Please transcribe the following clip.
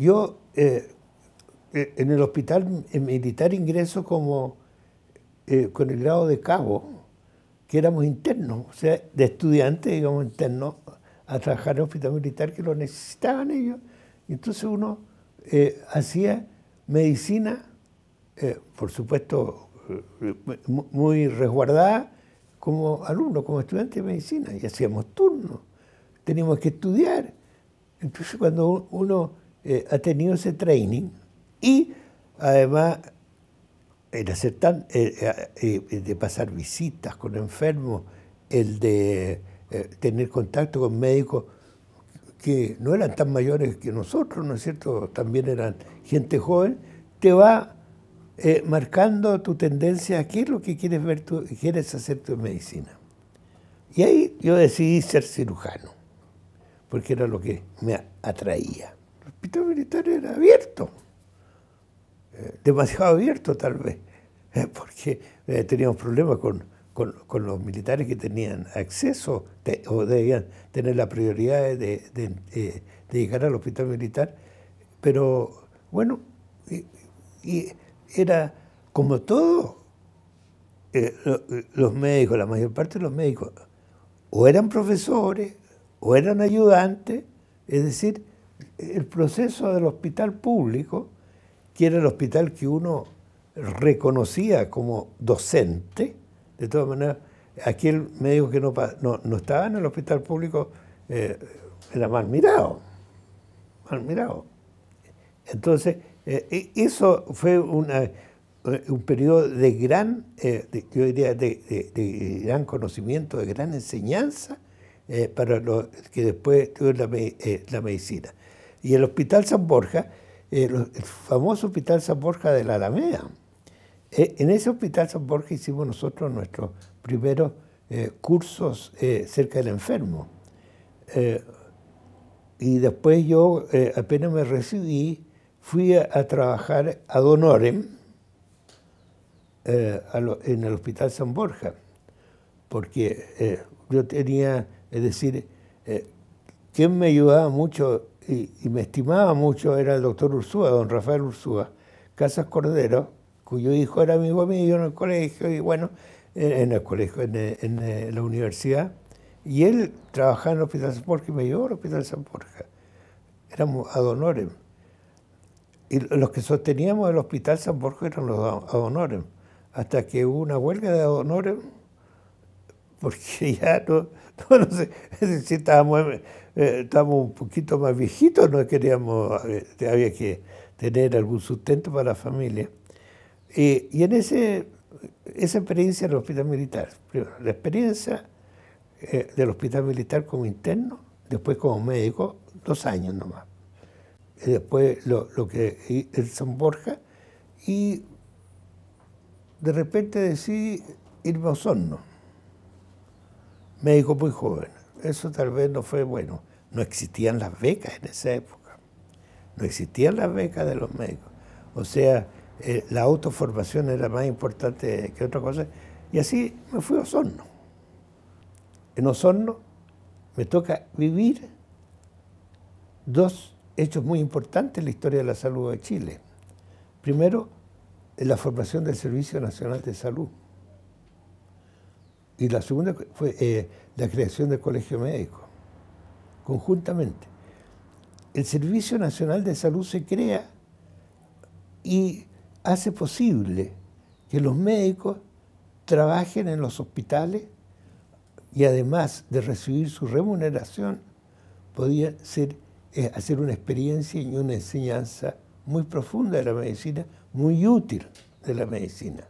Yo eh, eh, en el hospital militar ingreso como eh, con el grado de cabo, que éramos internos, o sea, de estudiantes, digamos, internos, a trabajar en el hospital militar que lo necesitaban ellos. entonces uno hacía medicina, por supuesto, muy resguardada como alumno, como estudiante de medicina, y hacíamos turnos, teníamos que estudiar. Entonces cuando uno eh, ha tenido ese training y además el hacer eh, eh, de pasar visitas con enfermos, el de tener contacto con médicos que no eran tan mayores que nosotros, ¿no es cierto? También eran gente joven, te va marcando tu tendencia a qué es lo que quieres ver quieres hacer tu medicina. Y ahí yo decidí ser cirujano, porque era lo que me atraía hospital militar era abierto, eh, demasiado abierto tal vez, porque eh, teníamos problemas con, los militares que tenían acceso o debían tener la prioridad de, eh, de, llegar al hospital militar, pero bueno, y, era como todo, los médicos, la mayor parte de los médicos, o eran profesores, o eran ayudantes, es decir, el proceso del hospital público, que era el hospital que uno reconocía como docente, de todas maneras, aquel médico que no, no, estaba en el hospital público eh, era mal mirado, mal mirado. Entonces, eh, e-, eso fue eh, un periodo de gran, yo diría, de, gran conocimiento, de gran enseñanza para los que después tuvo la medicina. Y el Hospital San Borja, el famoso Hospital San Borja de la Alameda. Eh, en ese Hospital San Borja hicimos nosotros nuestros primeros eh, cursos eh, cerca del enfermo. y después yo, apenas me recibí, fui a, trabajar a Donorem, en el Hospital San Borja, porque yo tenía, es decir, quien me ayudaba mucho y, me estimaba mucho era el doctor Ursúa, don Rafael Ursúa, Casas Cordero, cuyo hijo era amigo mío en el colegio, y bueno, en, el colegio, en, la universidad. Y él trabajaba en el Hospital San Borja y me llevó al Hospital San Borja. Éramos ad honorem. Y los que sosteníamos el Hospital San Borja eran los ad Hasta que hubo una huelga de ad porque ya no, no, sé, eh, estábamos, un poquito más viejitos, no queríamos, este, había que tener algún sustento para la familia. y en ese, esa experiencia del hospital militar, la experiencia eh, del hospital militar como interno, después como médico, dos años nomás. Y después lo, lo que el San Borja, y de repente decidí irme a Osorno médicos muy jóvenes. Eso tal vez no fue bueno. No existían las becas en esa época. No existían las becas de los médicos. O sea, eh, la autoformación era más importante que otra cosa. Y así me fui a Osorno. En Osorno me toca vivir dos hechos muy importantes en la historia de la salud de Chile. Primero, la formación del Servicio Nacional de Salud y la segunda fue eh, la creación del Colegio Médico, conjuntamente. El Servicio Nacional de Salud se crea y hace posible que los médicos trabajen en los hospitales y además de recibir su remuneración, podían ser, eh, hacer una experiencia y una enseñanza muy profunda de la medicina, muy útil de la medicina.